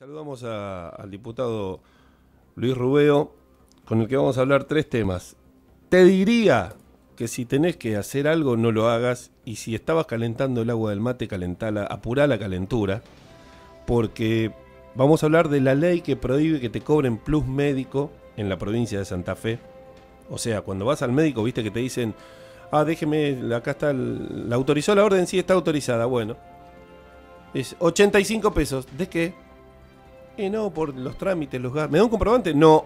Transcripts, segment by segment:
Saludamos al diputado Luis Rubeo, con el que vamos a hablar tres temas. Te diría que si tenés que hacer algo, no lo hagas. Y si estabas calentando el agua del mate, calentala, apurá la calentura. Porque vamos a hablar de la ley que prohíbe que te cobren plus médico en la provincia de Santa Fe. O sea, cuando vas al médico, viste que te dicen, ah, déjeme, acá está, la autorizó la orden, sí está autorizada. Bueno, es 85 pesos. ¿De qué? Eh, no, por los trámites, los gastos. ¿Me da un comprobante? No.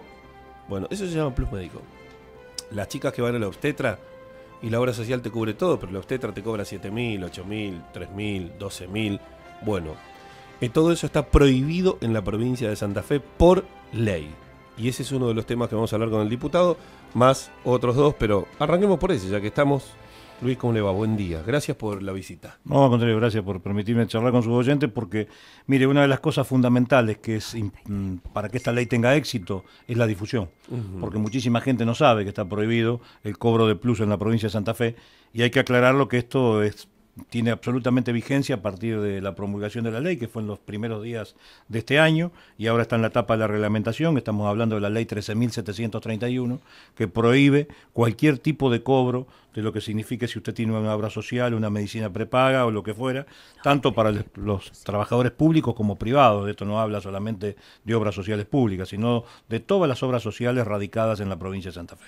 Bueno, eso se llama plus médico. Las chicas que van a la obstetra y la obra social te cubre todo, pero la obstetra te cobra 7.000, 8.000, 3.000, 12.000. Bueno, eh, todo eso está prohibido en la provincia de Santa Fe por ley. Y ese es uno de los temas que vamos a hablar con el diputado, más otros dos, pero arranquemos por ese, ya que estamos Luis, ¿cómo le va? Buen día. Gracias por la visita. No, contrario, gracias por permitirme charlar con sus oyentes porque, mire, una de las cosas fundamentales que es mm, para que esta ley tenga éxito es la difusión. Porque muchísima gente no sabe que está prohibido el cobro de plus en la provincia de Santa Fe y hay que aclararlo que esto es tiene absolutamente vigencia a partir de la promulgación de la ley, que fue en los primeros días de este año, y ahora está en la etapa de la reglamentación, estamos hablando de la ley 13.731, que prohíbe cualquier tipo de cobro de lo que signifique si usted tiene una obra social, una medicina prepaga o lo que fuera, tanto para los trabajadores públicos como privados. De esto no habla solamente de obras sociales públicas, sino de todas las obras sociales radicadas en la provincia de Santa Fe.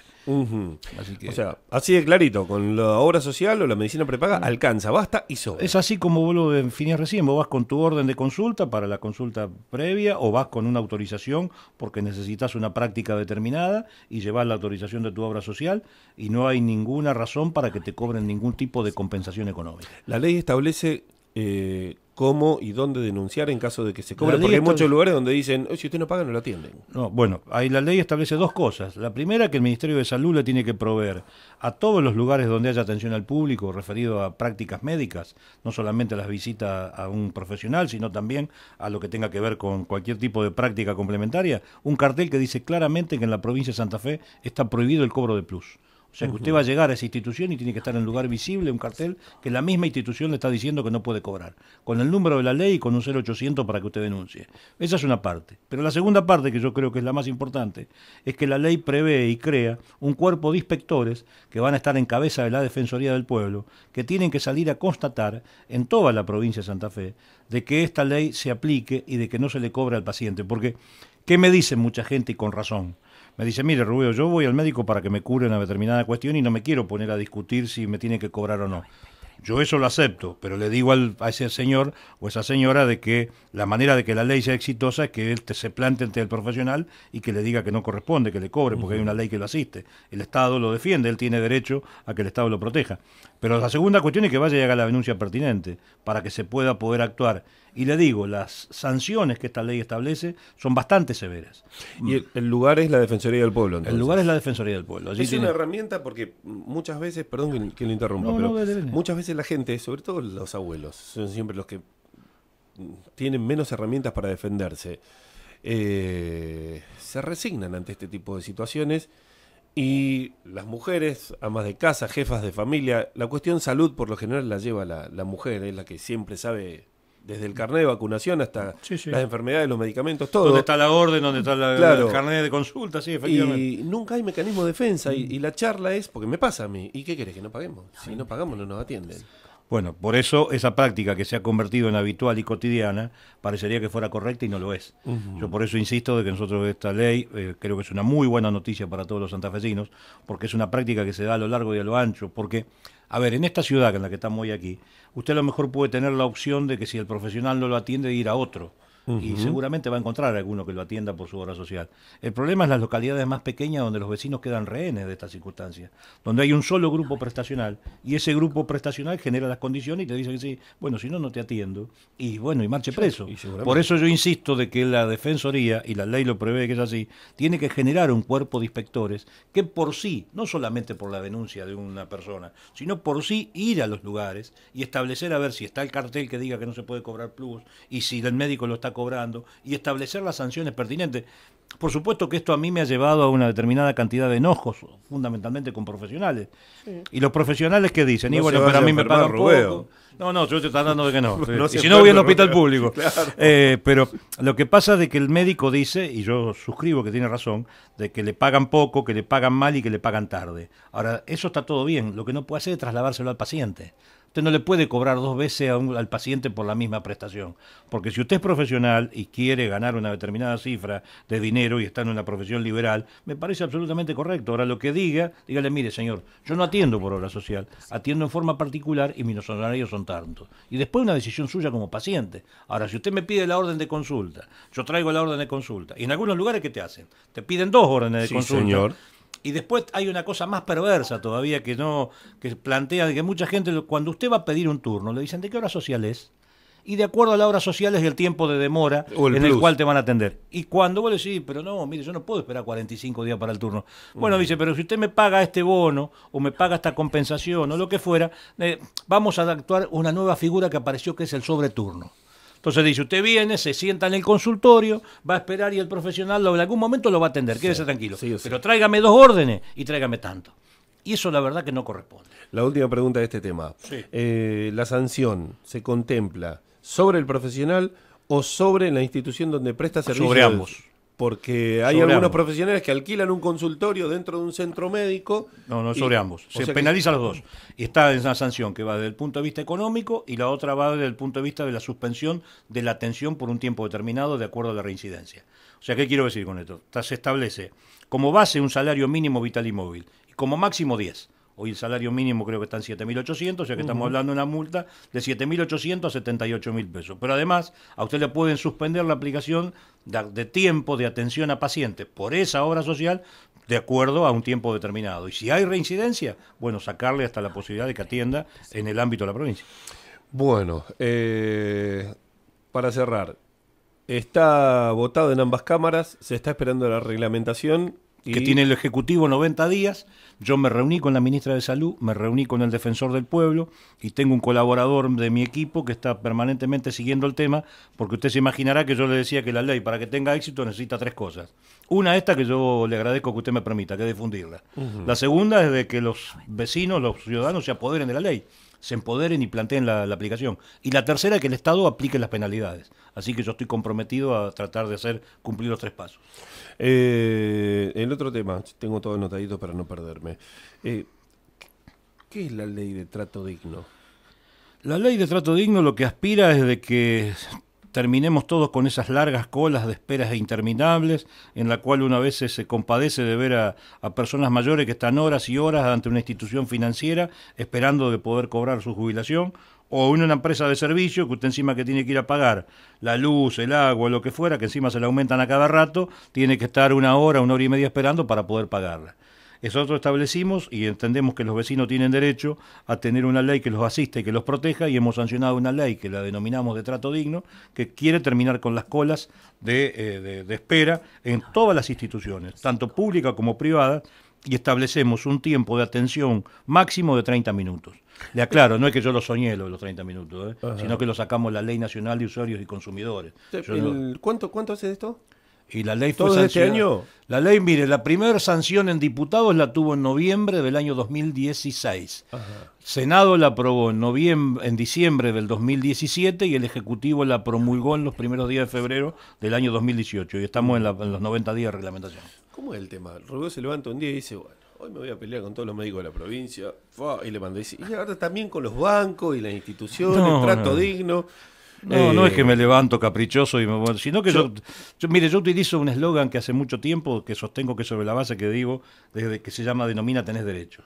así o sea, así de clarito, con la obra social o la medicina prepaga alcanza, basta y sobra. Es así como vos lo definías recién, vos vas con tu orden de consulta para la consulta previa o vas con una autorización porque necesitas una práctica determinada y llevas la autorización de tu obra social y no hay ninguna razón para que te cobren ningún tipo de compensación económica. La ley establece eh, cómo y dónde denunciar en caso de que se cobre, porque hay muchos lugares donde dicen, si usted no paga, no lo atienden. No, bueno, ahí la ley establece dos cosas. La primera, que el Ministerio de Salud le tiene que proveer a todos los lugares donde haya atención al público referido a prácticas médicas, no solamente a las visitas a un profesional, sino también a lo que tenga que ver con cualquier tipo de práctica complementaria, un cartel que dice claramente que en la provincia de Santa Fe está prohibido el cobro de plus. O sea, que usted va a llegar a esa institución y tiene que estar en lugar visible, un cartel, que la misma institución le está diciendo que no puede cobrar, con el número de la ley y con un 0800 para que usted denuncie. Esa es una parte. Pero la segunda parte, que yo creo que es la más importante, es que la ley prevé y crea un cuerpo de inspectores que van a estar en cabeza de la Defensoría del Pueblo, que tienen que salir a constatar en toda la provincia de Santa Fe de que esta ley se aplique y de que no se le cobre al paciente. Porque, ¿qué me dice mucha gente y con razón? me dice, mire Rubio, yo voy al médico para que me cure una determinada cuestión y no me quiero poner a discutir si me tiene que cobrar o no. Yo eso lo acepto, pero le digo al, a ese señor o esa señora de que la manera de que la ley sea exitosa es que él se plante ante el profesional y que le diga que no corresponde, que le cobre, porque hay una ley que lo asiste. El Estado lo defiende, él tiene derecho a que el Estado lo proteja. Pero la segunda cuestión es que vaya a haga la denuncia pertinente para que se pueda poder actuar y le digo, las sanciones que esta ley establece son bastante severas. Y el, lugar es la Defensoría del Pueblo. Entonces. El lugar es la Defensoría del Pueblo. es una herramienta porque muchas veces, perdón que, lo interrumpa, muchas veces la gente, sobre todo los abuelos, son siempre los que tienen menos herramientas para defenderse, eh, se resignan ante este tipo de situaciones. Y las mujeres, amas de casa, jefas de familia, la cuestión salud por lo general la lleva la mujer, es la que siempre sabe desde el carnet de vacunación hasta las enfermedades, los medicamentos, todo. ¿Dónde está la orden? ¿Dónde está la, el de consulta? Sí, efectivamente. Y nunca hay mecanismo de defensa. Y, mm. y, la charla es, porque me pasa a mí, ¿y qué querés? Que no paguemos. Si no pagamos, no nos atienden. Bueno, por eso esa práctica que se ha convertido en habitual y cotidiana parecería que fuera correcta y no lo es. Yo por eso insisto de que nosotros esta ley eh, creo que es una muy buena noticia para todos los santafesinos, porque es una práctica que se da a lo largo y a lo ancho, porque a ver, en esta ciudad en la que estamos hoy aquí, usted a lo mejor puede tener la opción de que si el profesional no lo atiende, ir a otro y seguramente va a encontrar alguno que lo atienda por su obra social. El problema es las localidades más pequeñas donde los vecinos quedan rehenes de estas circunstancias, donde hay un solo grupo prestacional y ese grupo prestacional genera las condiciones y te dice que sí, bueno, si no, no te atiendo y bueno, y marche preso. por eso yo insisto de que la Defensoría, y la ley lo prevé que es así, tiene que generar un cuerpo de inspectores que por sí, no solamente por la denuncia de una persona, sino por sí ir a los lugares y establecer a ver si está el cartel que diga que no se puede cobrar plus y si el médico lo está cobrando y establecer las sanciones pertinentes. Por supuesto que esto a mí me ha llevado a una determinada cantidad de enojos, fundamentalmente con profesionales. Y los profesionales que dicen, y bueno, pero a mí me pagan poco. No, no, yo te estoy dando de que no. y si no, voy al hospital público. Eh, pero lo que pasa es que el médico dice, y yo suscribo que tiene razón, de que le pagan poco, que le pagan mal y que le pagan tarde. Ahora, eso está todo bien. Lo que no puede hacer es trasladárselo al paciente. Usted no le puede cobrar dos veces al paciente por la misma prestación. Porque si usted es profesional y quiere ganar una determinada cifra de dinero y está en una profesión liberal, me parece absolutamente correcto. Ahora, lo que diga, dígale, mire, señor, yo no atiendo por obra social, atiendo en forma particular y mis honorarios son tantos. Y después una decisión suya como paciente. Ahora, si usted me pide la orden de consulta, yo traigo la orden de consulta. Y en algunos lugares, ¿qué te hacen? Te piden dos órdenes de consulta. Señor y después hay una cosa más perversa todavía que no que plantea que mucha gente cuando usted va a pedir un turno le dicen de qué hora social es y de acuerdo a la hora social es el tiempo de demora en el cual te van a atender. Y cuando vos decís, pero no, mire, yo no puedo esperar 45 días para el turno. Bueno, mm. dice, pero si usted me paga este bono o me paga esta compensación o lo que fuera, eh, vamos a actuar una nueva figura que apareció que es el sobreturno. Entonces dice, usted viene, se sienta en el consultorio, va a esperar y el profesional lo, en algún momento lo va a atender, quédese tranquilo. Pero tráigame dos órdenes y tráigame tanto. Y eso la verdad que no corresponde. La última pregunta de este tema. Eh, ¿La sanción se contempla sobre el profesional o sobre la institución donde presta servicio? Sobre ambos porque hay algunos profesionales que alquilan un consultorio dentro de un centro médico. No, no, sobre ambos. Se penaliza a los dos. Y está esa sanción que va desde el punto de vista económico y la otra va desde el punto de vista de la suspensión de la atención por un tiempo determinado de acuerdo a la reincidencia. O sea, ¿qué quiero decir con esto? Se establece como base un salario mínimo vital y móvil y como máximo 10 Hoy el salario mínimo creo que está en 7.800, o sea que estamos hablando de una multa de 7.800 a 78.000 pesos. Pero además, a usted le pueden suspender la aplicación de, tiempo de atención a pacientes por esa obra social de acuerdo a un tiempo determinado. Y si hay reincidencia, bueno, sacarle hasta la posibilidad de que atienda en el ámbito de la provincia. Bueno, eh, para cerrar, está votado en ambas cámaras, se está esperando la reglamentación que tiene el Ejecutivo 90 días. Yo me reuní con la ministra de Salud, me reuní con el defensor del pueblo y tengo un colaborador de mi equipo que está permanentemente siguiendo el tema, porque usted se imaginará que yo le decía que la ley para que tenga éxito necesita tres cosas. Una esta que yo le agradezco que usted me permita, que difundirla. La segunda es de que los vecinos, los ciudadanos se apoderen de la ley se empoderen y planteen la, aplicación. Y la tercera, que el Estado aplique las penalidades. Así que yo estoy comprometido a tratar de hacer cumplir los tres pasos. Eh, el otro tema, tengo todo anotadito para no perderme. Eh, ¿Qué es la ley de trato digno? La ley de trato digno lo que aspira es de que terminemos todos con esas largas colas de esperas e interminables, en la cual una vez se compadece de ver a, personas mayores que están horas y horas ante una institución financiera esperando de poder cobrar su jubilación, o en una empresa de servicio que usted encima que tiene que ir a pagar la luz, el agua, lo que fuera, que encima se le aumentan a cada rato, tiene que estar una hora, una hora y media esperando para poder pagarla. Nosotros establecimos y entendemos que los vecinos tienen derecho a tener una ley que los asiste y que los proteja y hemos sancionado una ley que la denominamos de trato digno, que quiere terminar con las colas de, eh, espera en todas las instituciones, tanto pública como privadas, y establecemos un tiempo de atención máximo de 30 minutos. Le aclaro, no es que yo lo soñé de los 30 minutos, ¿eh? sino que lo sacamos la Ley Nacional de Usuarios y Consumidores. ¿Cuánto, ¿Cuánto hace esto? Y la ley ¿Todo este año? La ley, mire, la primera sanción en diputados la tuvo en noviembre del año 2016. Senado la aprobó en, noviembre, en diciembre del 2017 y el Ejecutivo la promulgó en los primeros días de febrero del año 2018. Y estamos en, los 90 días de reglamentación. ¿Cómo es el tema? Rubio se levanta un día y dice, bueno, hoy me voy a pelear con todos los médicos de la provincia. y le mandé, y ahora también con los bancos y las instituciones, trato digno. No, no es que eh, me levanto caprichoso y me sino que yo, mire, yo utilizo un eslogan que hace mucho tiempo que sostengo que sobre la base que digo, desde que se llama denomina tenés derechos.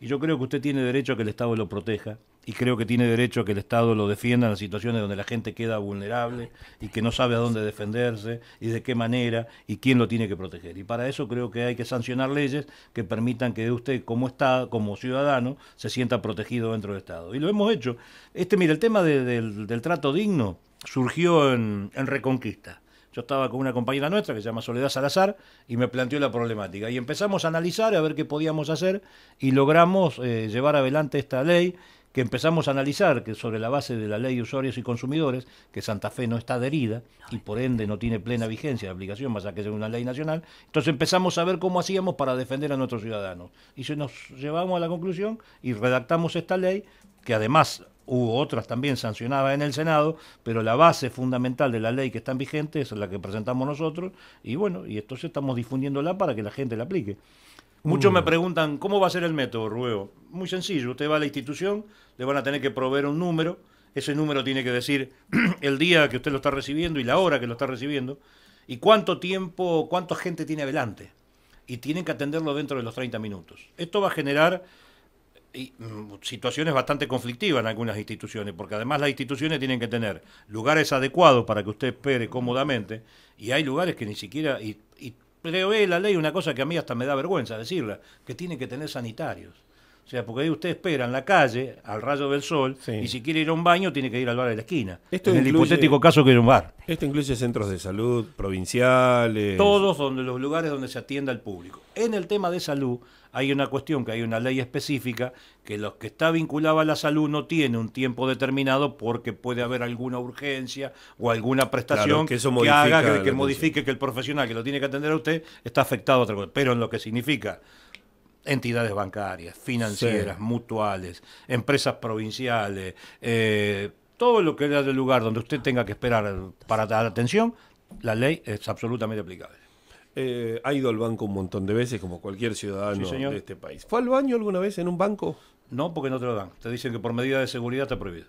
Y yo creo que usted tiene derecho a que el Estado lo proteja y creo que tiene derecho a que el Estado lo defienda en las situaciones donde la gente queda vulnerable y que no sabe a dónde defenderse y de qué manera y quién lo tiene que proteger. Y para eso creo que hay que sancionar leyes que permitan que usted como como ciudadano, se sienta protegido dentro del Estado. Y lo hemos hecho. Este, mira, el tema del, trato digno surgió en Reconquista yo estaba con una compañera nuestra que se llama Soledad Salazar y me planteó la problemática. Y empezamos a analizar a ver qué podíamos hacer y logramos eh, llevar adelante esta ley que empezamos a analizar, que sobre la base de la ley de usuarios y consumidores, que Santa Fe no está adherida y por ende no tiene plena vigencia de aplicación, más allá que es una ley nacional, entonces empezamos a ver cómo hacíamos para defender a nuestros ciudadanos. Y nos llevamos a la conclusión y redactamos esta ley, que además hubo otras también sancionadas en el Senado, pero la base fundamental de la ley que está en vigente es la que presentamos nosotros, y bueno, y entonces estamos difundiéndola para que la gente la aplique. Muchos me preguntan, ¿cómo va a ser el método, Ruego? Muy sencillo, usted va a la institución, le van a tener que proveer un número, ese número tiene que decir el día que usted lo está recibiendo y la hora que lo está recibiendo, y cuánto tiempo, cuánta gente tiene adelante. Y tienen que atenderlo dentro de los 30 minutos. Esto va a generar y, mm, situaciones bastante conflictivas en algunas instituciones, porque además las instituciones tienen que tener lugares adecuados para que usted espere cómodamente, y hay lugares que ni siquiera, y, y prevé la ley una cosa que a mí hasta me da vergüenza decirla, que tiene que tener sanitarios. O sea, porque ahí usted espera en la calle, al rayo del sol, y si quiere ir a un baño, tiene que ir al bar de la esquina. en el hipotético caso que a un bar. Esto incluye centros de salud, provinciales. Todos donde, los lugares donde se atienda al público. En el tema de salud, hay una cuestión que hay una ley específica que los que está vinculado a la salud no tiene un tiempo determinado porque puede haber alguna urgencia o alguna prestación que, haga que modifique que el profesional que lo tiene que atender a usted está afectado a otra cosa. Pero en lo que significa entidades bancarias, financieras, mutuales, empresas provinciales, eh, todo lo que sea del lugar donde usted tenga que esperar para dar atención, la ley es absolutamente aplicable. Eh, ha ido al banco un montón de veces, como cualquier ciudadano de este país. ¿Fue al baño alguna vez en un banco? No, porque no te lo dan. Te dicen que por medida de seguridad está prohibido.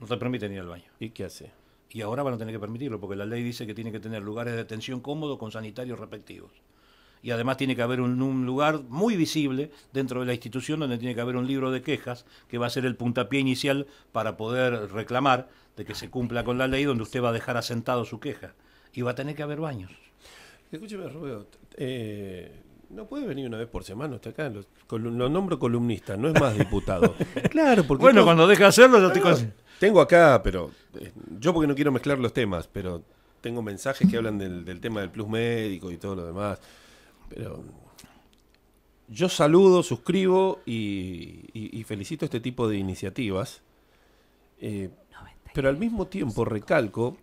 No te permiten ir al baño. ¿Y qué hace? Y ahora van a tener que permitirlo, porque la ley dice que tiene que tener lugares de atención cómodos con sanitarios respectivos y además tiene que haber un, lugar muy visible dentro de la institución donde tiene que haber un libro de quejas que va a ser el puntapié inicial para poder reclamar de que se cumpla con la ley donde usted va a dejar asentado su queja y va a tener que haber baños. Escúcheme, Rubio, eh, no puede venir una vez por semana hasta acá. Lo, nombro columnista, no es más diputado. claro, porque. Bueno, cuando deja hacerlo, yo te Tengo acá, pero. Eh, yo porque no quiero mezclar los temas, pero tengo mensajes que hablan del tema del plus médico y todo lo demás. Pero yo saludo, suscribo y, felicito este tipo de iniciativas. Eh, pero al mismo tiempo recalco,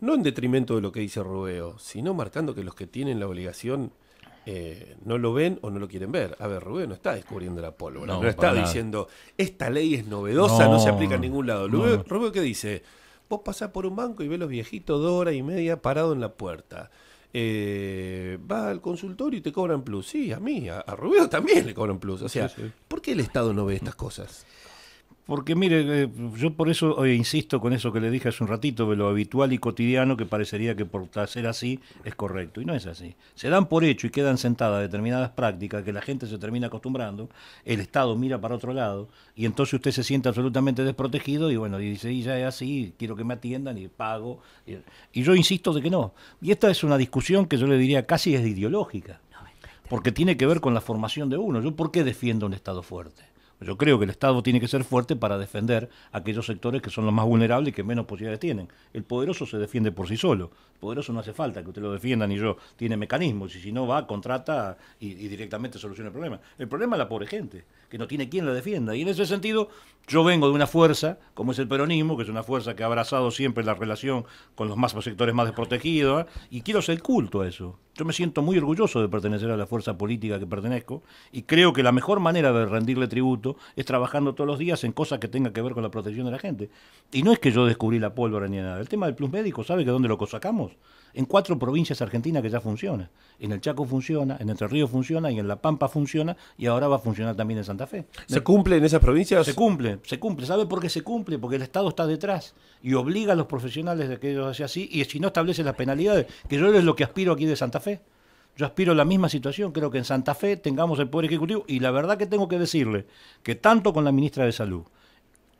no en detrimento de lo que dice Rubeo, sino marcando que los que tienen la obligación eh, no lo ven o no lo quieren ver. A ver, Rubeo no está descubriendo la pólvora, no, está diciendo, esta ley es novedosa, no, se aplica a ningún lado. Rubeo que ¿qué dice? Vos pasás por un banco y ves los viejitos dos horas y media parados en la puerta eh, va al consultorio y te cobran plus. Sí, a mí, a, Rubio también le cobran plus. O sea, ¿por qué el Estado no ve estas cosas? Porque mire, eh, yo por eso eh, insisto con eso que le dije hace un ratito, de lo habitual y cotidiano que parecería que por ser así es correcto. Y no es así. Se dan por hecho y quedan sentadas determinadas prácticas que la gente se termina acostumbrando, el Estado mira para otro lado y entonces usted se siente absolutamente desprotegido y bueno, y dice, y ya es así, quiero que me atiendan y pago. Y yo insisto de que no. Y esta es una discusión que yo le diría casi es ideológica, porque tiene que ver con la formación de uno. ¿Yo por qué defiendo un Estado fuerte? Yo creo que el Estado tiene que ser fuerte para defender aquellos sectores que son los más vulnerables y que menos posibilidades tienen. El poderoso se defiende por sí solo. El poderoso no hace falta que usted lo defienda ni yo. Tiene mecanismos y si no va, contrata y, y directamente soluciona el problema. El problema es la pobre gente que no tiene quien la defienda. Y en ese sentido, yo vengo de una fuerza, como es el peronismo, que es una fuerza que ha abrazado siempre la relación con los más sectores más desprotegidos, ¿eh? y quiero ser culto a eso. Yo me siento muy orgulloso de pertenecer a la fuerza política que pertenezco, y creo que la mejor manera de rendirle tributo es trabajando todos los días en cosas que tengan que ver con la protección de la gente. Y no es que yo descubrí la pólvora ni nada. El tema del plus médico, ¿sabe que dónde lo sacamos? en cuatro provincias argentinas que ya funciona. En el Chaco funciona, en Entre Ríos funciona y en La Pampa funciona y ahora va a funcionar también en Santa Fe. ¿Se cumple en esas provincias? Se cumple, se cumple. ¿Sabe por qué se cumple? Porque el Estado está detrás y obliga a los profesionales de que ellos hagan así y si no establece las penalidades, que yo es lo que aspiro aquí de Santa Fe. Yo aspiro a la misma situación, creo que en Santa Fe tengamos el Poder Ejecutivo y la verdad que tengo que decirle que tanto con la ministra de Salud,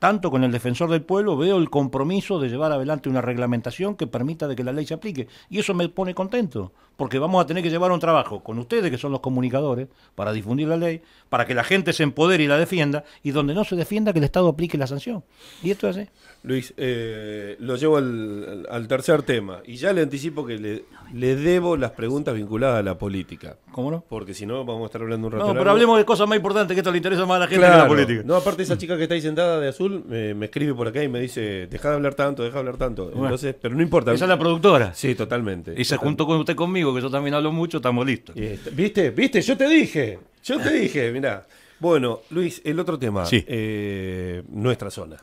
tanto con el defensor del pueblo, veo el compromiso de llevar adelante una reglamentación que permita de que la ley se aplique. Y eso me pone contento, porque vamos a tener que llevar un trabajo con ustedes, que son los comunicadores, para difundir la ley, para que la gente se empodere y la defienda, y donde no se defienda, que el Estado aplique la sanción. Y esto es así. Luis, eh, lo llevo al, tercer tema, y ya le anticipo que le, debo las preguntas vinculadas a la política. ¿Cómo no? Porque si no, vamos a estar hablando un rato. No, pero hablemos de cosas más importantes, que esto le interesa más a la gente que la política. No, aparte esa chica que está ahí sentada de azul, eh, me escribe por acá y me dice, deja de hablar tanto, deja de hablar tanto. Entonces, pero no importa. Esa es la productora. Sí, totalmente. Y se juntó con usted conmigo, que yo también hablo mucho, estamos listos. Este, ¿Viste? ¿Viste? Yo te dije. Yo te dije, mira Bueno, Luis, el otro tema. Eh, nuestra zona.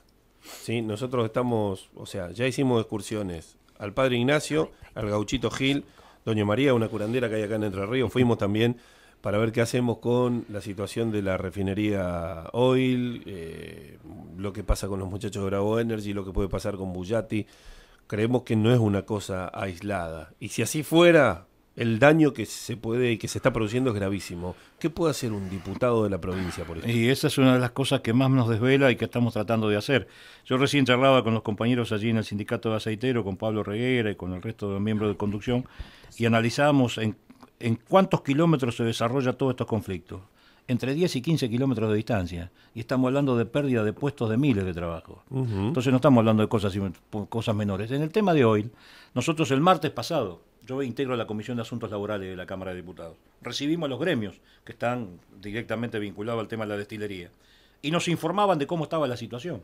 ¿Sí? Nosotros estamos, o sea, ya hicimos excursiones al padre Ignacio, al gauchito Gil, doña María, una curandera que hay acá en Entre Ríos, fuimos también para ver qué hacemos con la situación de la refinería Oil, eh, lo que pasa con los muchachos de Bravo Energy, lo que puede pasar con Bullati. Creemos que no es una cosa aislada. Y si así fuera, el daño que se puede y que se está produciendo es gravísimo. ¿Qué puede hacer un diputado de la provincia, por ejemplo? Y esa es una de las cosas que más nos desvela y que estamos tratando de hacer. Yo recién charlaba con los compañeros allí en el sindicato de aceitero, con Pablo Reguera y con el resto de los miembros de conducción, y analizamos en en cuántos kilómetros se desarrolla todos estos conflictos. Entre 10 y 15 kilómetros de distancia. Y estamos hablando de pérdida de puestos de miles de trabajo. Entonces no estamos hablando de cosas, cosas menores. En el tema de hoy, nosotros el martes pasado, yo integro la Comisión de Asuntos Laborales de la Cámara de Diputados. Recibimos a los gremios que están directamente vinculados al tema de la destilería. Y nos informaban de cómo estaba la situación.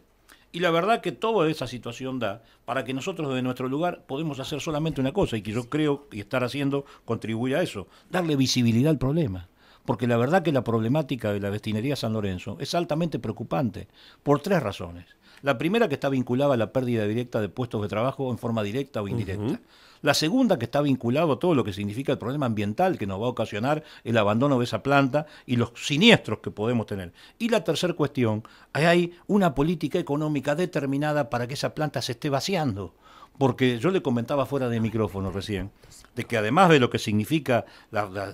Y la verdad que toda esa situación da para que nosotros desde nuestro lugar podemos hacer solamente una cosa, y que yo creo y estar haciendo contribuye a eso, darle visibilidad al problema porque la verdad que la problemática de la vestinería San Lorenzo es altamente preocupante por tres razones. La primera que está vinculada a la pérdida directa de puestos de trabajo en forma directa o indirecta. La segunda que está vinculada a todo lo que significa el problema ambiental que nos va a ocasionar el abandono de esa planta y los siniestros que podemos tener. Y la tercera cuestión, hay una política económica determinada para que esa planta se esté vaciando porque yo le comentaba fuera de micrófono recién, de que además de lo que significa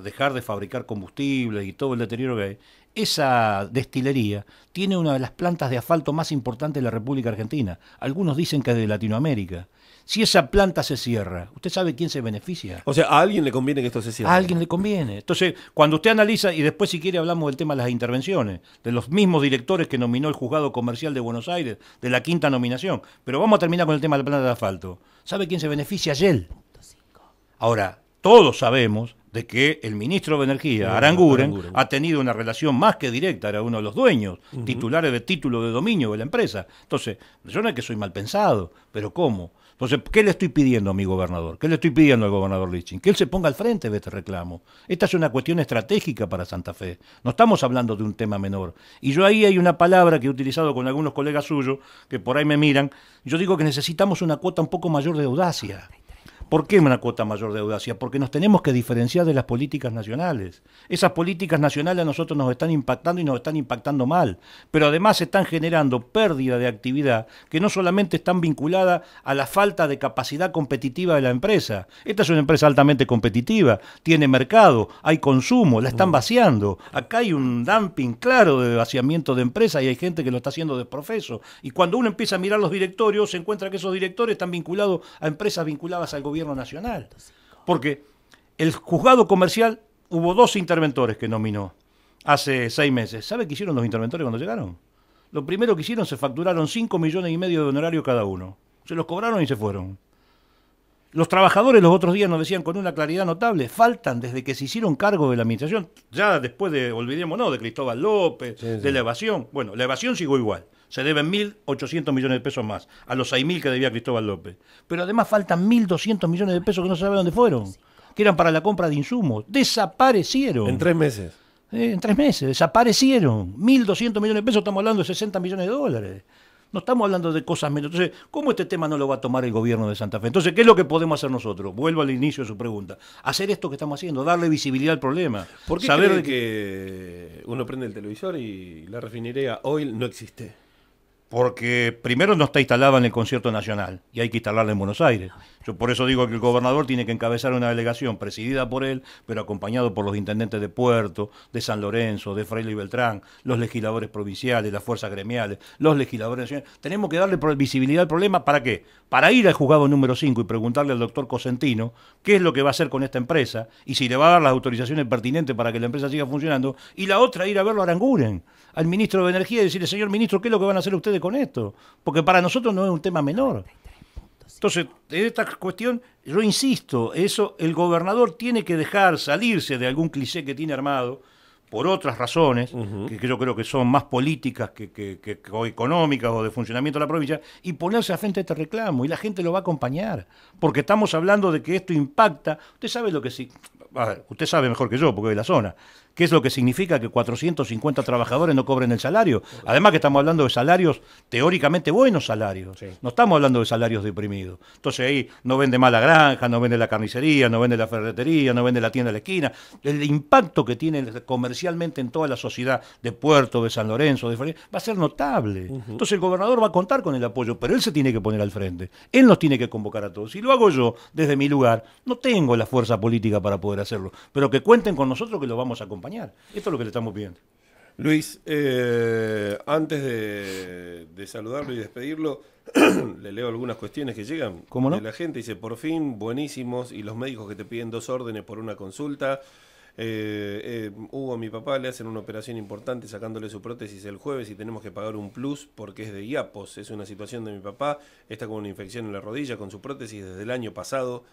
dejar de fabricar combustible y todo el deterioro que hay, esa destilería tiene una de las plantas de asfalto más importantes de la República Argentina. Algunos dicen que es de Latinoamérica. Si esa planta se cierra, ¿usted sabe quién se beneficia? O sea, a alguien le conviene que esto se cierre. A alguien le conviene. Entonces, cuando usted analiza, y después si quiere hablamos del tema de las intervenciones, de los mismos directores que nominó el Juzgado Comercial de Buenos Aires, de la quinta nominación. Pero vamos a terminar con el tema de la planta de asfalto. ¿Sabe quién se beneficia? ayer? Ahora, todos sabemos de que el ministro de Energía, mm, Aranguren, ha tenido una relación más que directa, era uno de los dueños, titulares de título de dominio de la empresa. Entonces, yo no es que soy mal pensado, pero ¿cómo? Entonces, ¿qué le estoy pidiendo a mi gobernador? ¿Qué le estoy pidiendo al gobernador Lichin? Que él se ponga al frente de este reclamo. Esta es una cuestión estratégica para Santa Fe. No estamos hablando de un tema menor. Y yo ahí hay una palabra que he utilizado con algunos colegas suyos, que por ahí me miran. Yo digo que necesitamos una cuota un poco mayor de audacia. ¿Por qué una cuota mayor de audacia? Porque nos tenemos que diferenciar de las políticas nacionales. Esas políticas nacionales a nosotros nos están impactando y nos están impactando mal. Pero además están generando pérdida de actividad que no solamente están vinculadas a la falta de capacidad competitiva de la empresa. Esta es una empresa altamente competitiva, tiene mercado, hay consumo, la están vaciando. Acá hay un dumping claro de vaciamiento de empresas y hay gente que lo está haciendo desprofeso. Y cuando uno empieza a mirar los directorios, se encuentra que esos directores están vinculados a empresas vinculadas al gobierno nacional. Porque el juzgado comercial hubo dos interventores que nominó hace seis meses. ¿Sabe qué hicieron los interventores cuando llegaron? Lo primero que hicieron se facturaron 5 millones y medio de honorarios cada uno. Se los cobraron y se fueron. Los trabajadores los otros días nos decían con una claridad notable, faltan desde que se hicieron cargo de la administración, ya después de, olvidémonos, de Cristóbal López, de la evasión. Bueno, la evasión sigo igual se deben 1.800 millones de pesos más, a los 6.000 que debía Cristóbal López. Pero además faltan 1.200 millones de pesos que no se sabe dónde fueron, que eran para la compra de insumos. Desaparecieron. En tres meses. Eh, en tres meses, desaparecieron. 1.200 millones de pesos, estamos hablando de 60 millones de dólares. No estamos hablando de cosas menos. Entonces, ¿cómo este tema no lo va a tomar el gobierno de Santa Fe? Entonces, ¿qué es lo que podemos hacer nosotros? Vuelvo al inicio de su pregunta. Hacer esto que estamos haciendo, darle visibilidad al problema. Saber que uno prende el televisor y la refinería hoy no existe? porque primero no está instalada en el concierto nacional y hay que instalarla en Buenos Aires. Yo por eso digo que el gobernador tiene que encabezar una delegación presidida por él, pero acompañado por los intendentes de Puerto, de San Lorenzo, de Fraile y Beltrán, los legisladores provinciales, las fuerzas gremiales, los legisladores nacionales. Tenemos que darle visibilidad al problema, ¿para qué? Para ir al juzgado número 5 y preguntarle al doctor Cosentino qué es lo que va a hacer con esta empresa y si le va a dar las autorizaciones pertinentes para que la empresa siga funcionando, y la otra ir a verlo a Aranguren al ministro de Energía y decirle, señor ministro, ¿qué es lo que van a hacer ustedes con esto? Porque para nosotros no es un tema menor. Entonces, en esta cuestión, yo insisto, eso el gobernador tiene que dejar salirse de algún cliché que tiene armado por otras razones, que, yo creo que son más políticas que, que, o económicas o de funcionamiento de la provincia, y ponerse a frente a este reclamo, y la gente lo va a acompañar, porque estamos hablando de que esto impacta, usted sabe lo que sí, usted sabe mejor que yo, porque es de la zona, ¿Qué es lo que significa que 450 trabajadores no cobren el salario? Además que estamos hablando de salarios, teóricamente buenos salarios. No estamos hablando de salarios deprimidos. Entonces ahí no vende más la granja, no vende la carnicería, no vende la ferretería, no vende la tienda de la esquina. El impacto que tiene comercialmente en toda la sociedad de Puerto, de San Lorenzo, de va a ser notable. Entonces el gobernador va a contar con el apoyo, pero él se tiene que poner al frente. Él nos tiene que convocar a todos. Si lo hago yo desde mi lugar, no tengo la fuerza política para poder hacerlo, pero que cuenten con nosotros que lo vamos a acompañar. Esto es lo que le estamos pidiendo. Luis, eh, antes de, saludarlo y despedirlo, le leo algunas cuestiones que llegan ¿Cómo no? de la gente. Dice, por fin, buenísimos, y los médicos que te piden dos órdenes por una consulta. Eh, eh, Hugo, a mi papá le hacen una operación importante sacándole su prótesis el jueves y tenemos que pagar un plus porque es de IAPOS, Es una situación de mi papá, está con una infección en la rodilla, con su prótesis desde el año pasado.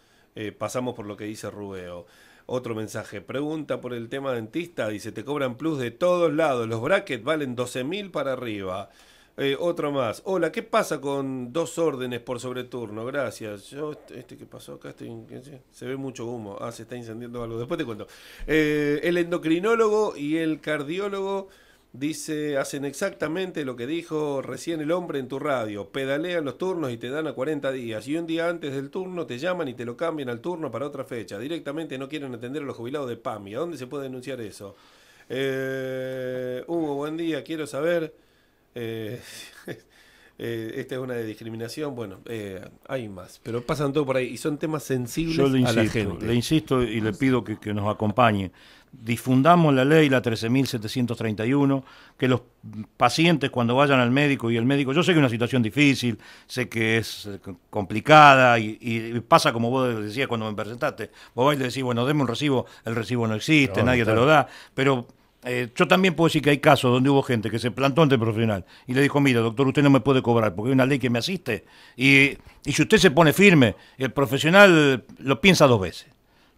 pasamos por lo que dice Rubeo. Otro mensaje, pregunta por el tema dentista, dice, te cobran plus de todos lados, los brackets valen 12.000 para arriba. Eh, otro más. Hola, ¿qué pasa con dos órdenes por sobreturno? Gracias. Yo, este, este que pasó acá, este, este, se ve mucho humo. Ah, se está incendiando algo. Después te cuento. Eh, el endocrinólogo y el cardiólogo Dice, hacen exactamente lo que dijo recién el hombre en tu radio. Pedalean los turnos y te dan a 40 días. Y un día antes del turno te llaman y te lo cambian al turno para otra fecha. Directamente no quieren atender a los jubilados de PAMI. ¿A dónde se puede denunciar eso? Eh, Hugo, buen día. Quiero saber... Eh, eh, esta es una de discriminación. Bueno, eh, hay más. Pero pasan todo por ahí. Y son temas sensibles Yo le insisto, a la gente. Le insisto y le pido que nos acompañe difundamos la ley, la 13.731, que los pacientes cuando vayan al médico y el médico, yo sé que es una situación difícil, sé que es eh, complicada y, pasa como vos decías cuando me presentaste, vos vais y le bueno, deme un recibo, el recibo no existe, nadie te lo da, pero eh, yo también puedo decir que hay casos donde hubo gente que se plantó ante el profesional y le dijo, mira, doctor, usted no me puede cobrar porque hay una ley que me asiste. y si usted se pone firme, el profesional lo piensa dos veces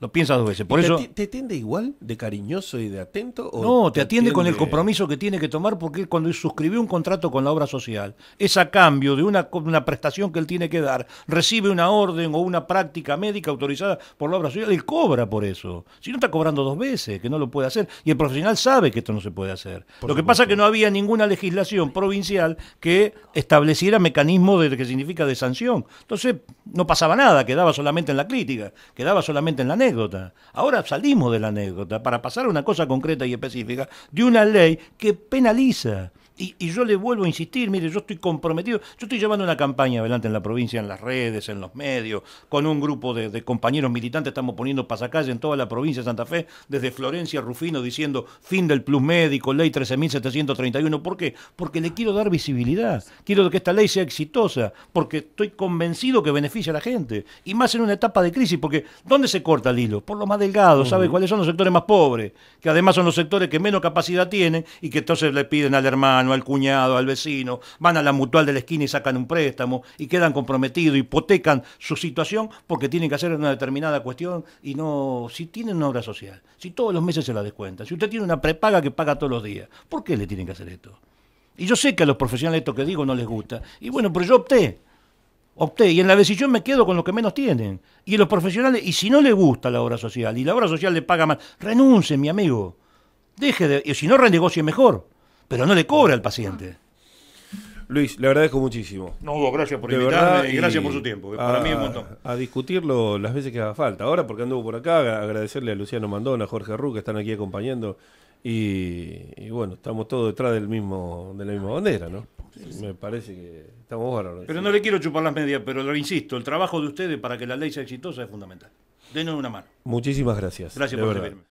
lo piensas dos veces. Por ¿Te, eso, te, atiende igual de cariñoso y de atento? no, te, atiende, con el compromiso que tiene que tomar porque él cuando suscribió un contrato con la obra social, es a cambio de una, una prestación que él tiene que dar, recibe una orden o una práctica médica autorizada por la obra social, él cobra por eso. Si no está cobrando dos veces, que no lo puede hacer. Y el profesional sabe que esto no se puede hacer. lo que pasa es que no había ninguna legislación provincial que estableciera mecanismos de que significa de sanción. Entonces, no pasaba nada, quedaba solamente en la crítica, quedaba solamente en la Ahora salimos de la anécdota para pasar a una cosa concreta y específica de una ley que penaliza y, yo le vuelvo a insistir, mire, yo estoy comprometido, yo estoy llevando una campaña adelante en la provincia, en las redes, en los medios, con un grupo de, compañeros militantes, estamos poniendo pasacalle en toda la provincia de Santa Fe, desde Florencia Rufino diciendo fin del plus médico, ley 13.731. ¿Por qué? Porque le quiero dar visibilidad, quiero que esta ley sea exitosa, porque estoy convencido que beneficia a la gente, y más en una etapa de crisis, porque ¿dónde se corta el hilo? Por lo más delgado ¿sabe cuáles son los sectores más pobres? Que además son los sectores que menos capacidad tienen y que entonces le piden al hermano al cuñado, al vecino, van a la mutual de la esquina y sacan un préstamo y quedan comprometidos, hipotecan su situación porque tienen que hacer una determinada cuestión y no, si tienen una obra social, si todos los meses se la descuentan, si usted tiene una prepaga que paga todos los días, ¿por qué le tienen que hacer esto? Y yo sé que a los profesionales esto que digo no les gusta. Y bueno, pero yo opté. Opté. Y en la decisión me quedo con los que menos tienen. Y los profesionales, y si no le gusta la obra social, y la obra social le paga más, renuncie, mi amigo. Deje de. Y si no, renegocie mejor pero no le cobra al paciente. Luis, le agradezco muchísimo. No, gracias por invitarme y, gracias por su tiempo. Para a, mí es un montón. A discutirlo las veces que haga falta. Ahora, porque anduvo por acá, agradecerle a Luciano Mandona, a Jorge Ru, que están aquí acompañando. Y, bueno, estamos todos detrás del mismo, de la misma bandera, ¿no? Me parece que estamos bárbaros. Pero no le quiero chupar las medias, pero lo insisto, el trabajo de ustedes para que la ley sea exitosa es fundamental. Denos una mano. Muchísimas gracias. Gracias por recibirme.